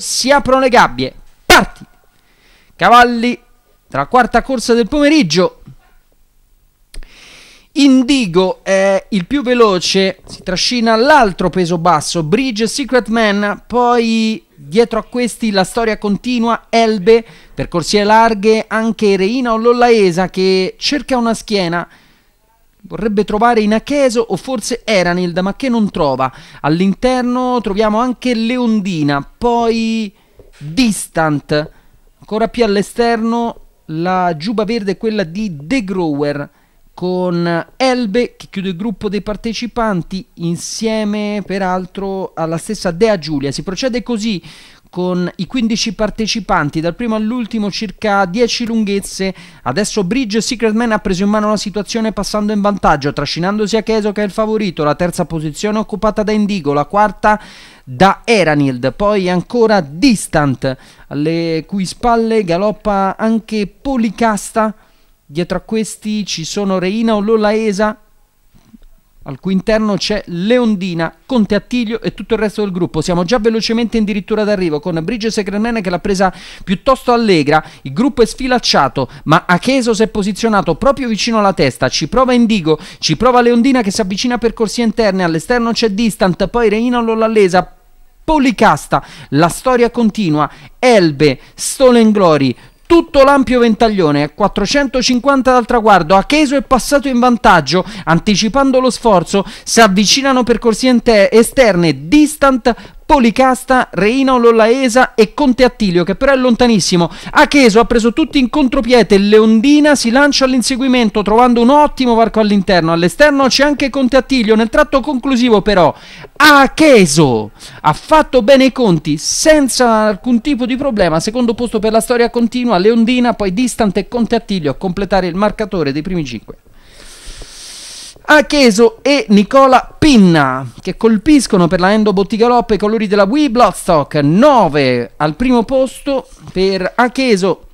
si aprono le gabbie. Parti! Cavalli tra quarta corsa del pomeriggio. Indigo è il più veloce, si trascina l'altro peso basso, Bridge Secret Man, poi dietro a questi la storia continua, Elbe, per corsie larghe anche Reina o Lollaesa che cerca una schiena, vorrebbe trovare in Acheso o forse Eranilda, ma che non trova. All'interno troviamo anche Leondina, poi Distant, ancora più all'esterno la giuba verde è quella di The Grower con Elbe che chiude il gruppo dei partecipanti insieme peraltro alla stessa Dea Giulia. Si procede così con i 15 partecipanti, dal primo all'ultimo circa 10 lunghezze. Adesso Bridge Secret Man ha preso in mano la situazione passando in vantaggio, trascinandosi a Keso che è il favorito, la terza posizione occupata da Indigo, la quarta da Eranild, poi ancora Distant, alle cui spalle galoppa anche Policasta. Dietro a questi ci sono Reina o Lollaesa, al cui interno c'è Leondina, Conte Attilio e tutto il resto del gruppo. Siamo già velocemente in dirittura d'arrivo con Brigio Secretman che l'ha presa piuttosto allegra. Il gruppo è sfilacciato, ma Acheso si è posizionato proprio vicino alla testa. Ci prova Indigo, ci prova Leondina che si avvicina per corsie interne. All'esterno c'è Distant, poi Reina Lollallesa. Policasta, la storia continua, Elbe, Stolen Glory, tutto l'ampio ventaglione a 450 dal traguardo. Acheso è passato in vantaggio, anticipando lo sforzo, si avvicinano percorsi corsie esterne, distant Policasta, Reino Lollaesa e Conte Attilio, che però è lontanissimo. Acheso ha preso tutti in contropiede, Leondina si lancia all'inseguimento trovando un ottimo varco all'interno. All'esterno c'è anche Conte Attilio, nel tratto conclusivo però Acheso ha fatto bene i conti senza alcun tipo di problema. Secondo posto per la storia continua, Leondina, poi Distante e Conte Attilio a completare il marcatore dei primi 5. Acheso e Nicola Pinna che colpiscono per la Endo Bottigaloppa i colori della Wii Bloodstock 9 al primo posto per Acheso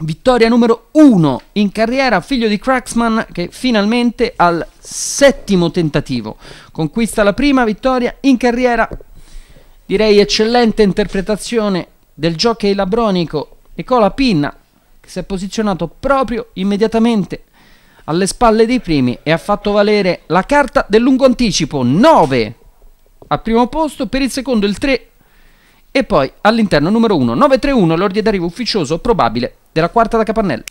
vittoria numero 1 in carriera figlio di Cracksman che finalmente al settimo tentativo conquista la prima vittoria in carriera direi eccellente interpretazione del jockey labronico Nicola Pinna che si è posizionato proprio immediatamente alle spalle dei primi e ha fatto valere la carta del lungo anticipo 9 al primo posto, per il secondo il 3 e poi all'interno numero 1 9-3-1 l'ordine d'arrivo ufficioso probabile della quarta da Capannello.